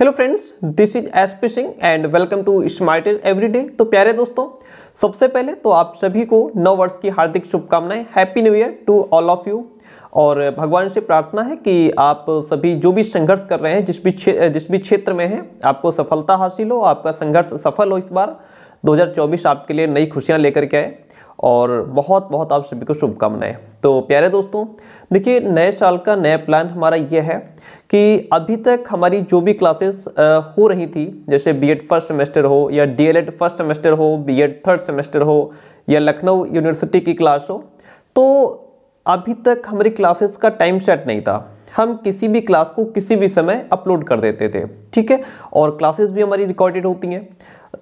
hello friends this is S P Singh and welcome to smarted everyday तो प्यारे दोस्तों सबसे पहले तो आप सभी को नव वर्ष की हार्दिक शुभकामनाएं happy new year to all of you और भगवान से प्रार्थना है कि आप सभी जो भी संघर्ष कर रहे हैं जिस भी जिस भी क्षेत्र में हैं आपको सफलता हासिल हो आपका संघर्ष सफल हो इस बार 2024 आपके लिए नई खुशियाँ लेकर के आए और बहुत बहुत आप सभी को शुभकामनाएं तो प्यारे दोस्तों देखिए नए साल का नया प्लान हमारा ये है कि अभी तक हमारी जो भी क्लासेस हो रही थी जैसे बीएड फर्स्ट सेमेस्टर हो या डीएलएड फर्स्ट सेमेस्टर हो बीएड थर्ड सेमेस्टर हो या लखनऊ यूनिवर्सिटी की क्लास हो तो अभी तक हमारी क्लासेस का टाइम सेट नहीं था हम किसी भी क्लास को किसी भी समय अपलोड कर देते थे ठीक है और क्लासेस भी हमारी रिकॉर्डेड होती हैं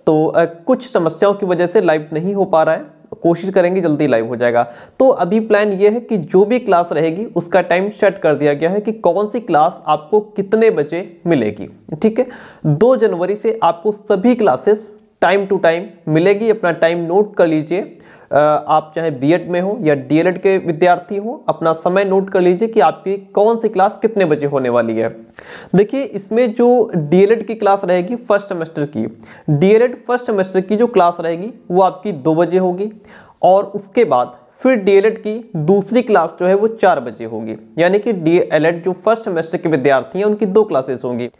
तो कुछ समस्याओं की वजह से लाइव नहीं हो पा रहा है कोशिश करेंगे जल्दी लाइव हो जाएगा तो अभी प्लान ये है कि जो भी क्लास रहेगी उसका टाइम सेट कर दिया गया है कि कौन सी क्लास आपको कितने बजे मिलेगी ठीक है दो जनवरी से आपको सभी क्लासेस टाइम टू टाइम मिलेगी अपना टाइम नोट कर लीजिए आप चाहे बीएड में हो या डीएलएड के विद्यार्थी हो अपना समय नोट कर लीजिए कि आपकी कौन सी क्लास कितने बजे होने वाली है देखिए इसमें जो डीएलएड की क्लास रहेगी फर्स्ट सेमेस्टर की डीएलएड फर्स्ट सेमेस्टर की जो क्लास रहेगी वो आपकी दो बजे होगी और उसके बाद फिर डीएलएड की दूसरी क्लास जो है वो चार बजे होगी यानी कि डी जो फर्स्ट सेमेस्टर के विद्यार्थी हैं उनकी दो क्लासेस होंगी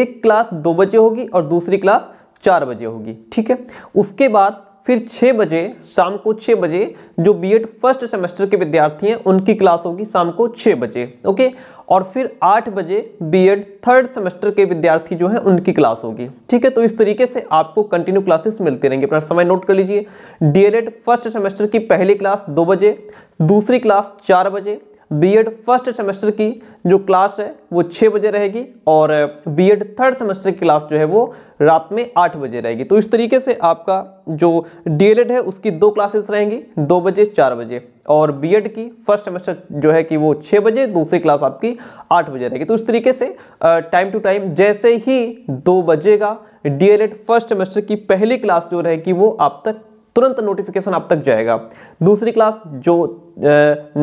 एक क्लास दो बजे होगी और दूसरी क्लास चार बजे होगी ठीक है उसके बाद फिर छः बजे शाम को छः बजे जो बीएड फर्स्ट सेमेस्टर के विद्यार्थी हैं उनकी क्लास होगी शाम को छः बजे ओके और फिर आठ बजे बीएड थर्ड सेमेस्टर के विद्यार्थी जो हैं उनकी क्लास होगी ठीक है तो इस तरीके से आपको कंटिन्यू क्लासेस मिलती रहेंगी अपना समय नोट कर लीजिए डीएलएड फर्स्ट सेमेस्टर की पहली क्लास दो बजे दूसरी क्लास चार बजे बीएड फर्स्ट सेमेस्टर की जो क्लास है वो छः बजे रहेगी और बीएड थर्ड सेमेस्टर की क्लास जो है वो रात में आठ बजे रहेगी तो इस तरीके से आपका जो डीएलएड है उसकी दो क्लासेस रहेंगी दो बजे चार बजे और बीएड की फर्स्ट सेमेस्टर जो है कि वो छः बजे दूसरी क्लास आपकी आठ बजे रहेगी तो इस तरीके से टाइम टू टाइम जैसे ही दो बजेगा एड फर्स्ट सेमेस्टर की पहली क्लास जो रहेगी वो आप तक तुरंत नोटिफिकेशन आप तक जाएगा दूसरी क्लास जो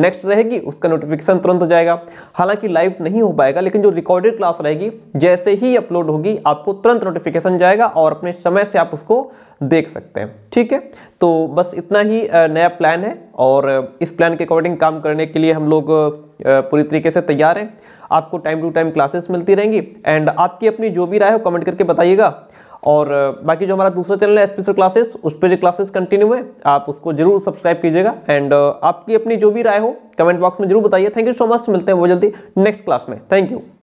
नेक्स्ट रहेगी उसका नोटिफिकेशन तुरंत जाएगा हालांकि लाइव नहीं हो पाएगा लेकिन जो रिकॉर्डेड क्लास रहेगी जैसे ही अपलोड होगी आपको तुरंत नोटिफिकेशन जाएगा और अपने समय से आप उसको देख सकते हैं ठीक है तो बस इतना ही नया प्लान है और इस प्लान के अकॉर्डिंग काम करने के लिए हम लोग पूरी तरीके से तैयार हैं आपको टाइम टू टाइम क्लासेस मिलती रहेंगी एंड आपकी अपनी जो भी राय हो कमेंट करके बताइएगा और बाकी जो हमारा दूसरा चैनल है स्पेशल क्लासेस उस पर जो क्लासेस कंटिन्यू है आप उसको जरूर सब्सक्राइब कीजिएगा एंड आपकी अपनी जो भी राय हो कमेंट बॉक्स में जरूर बताइए थैंक यू सो मच मिलते हैं बहुत जल्दी नेक्स्ट क्लास में थैंक यू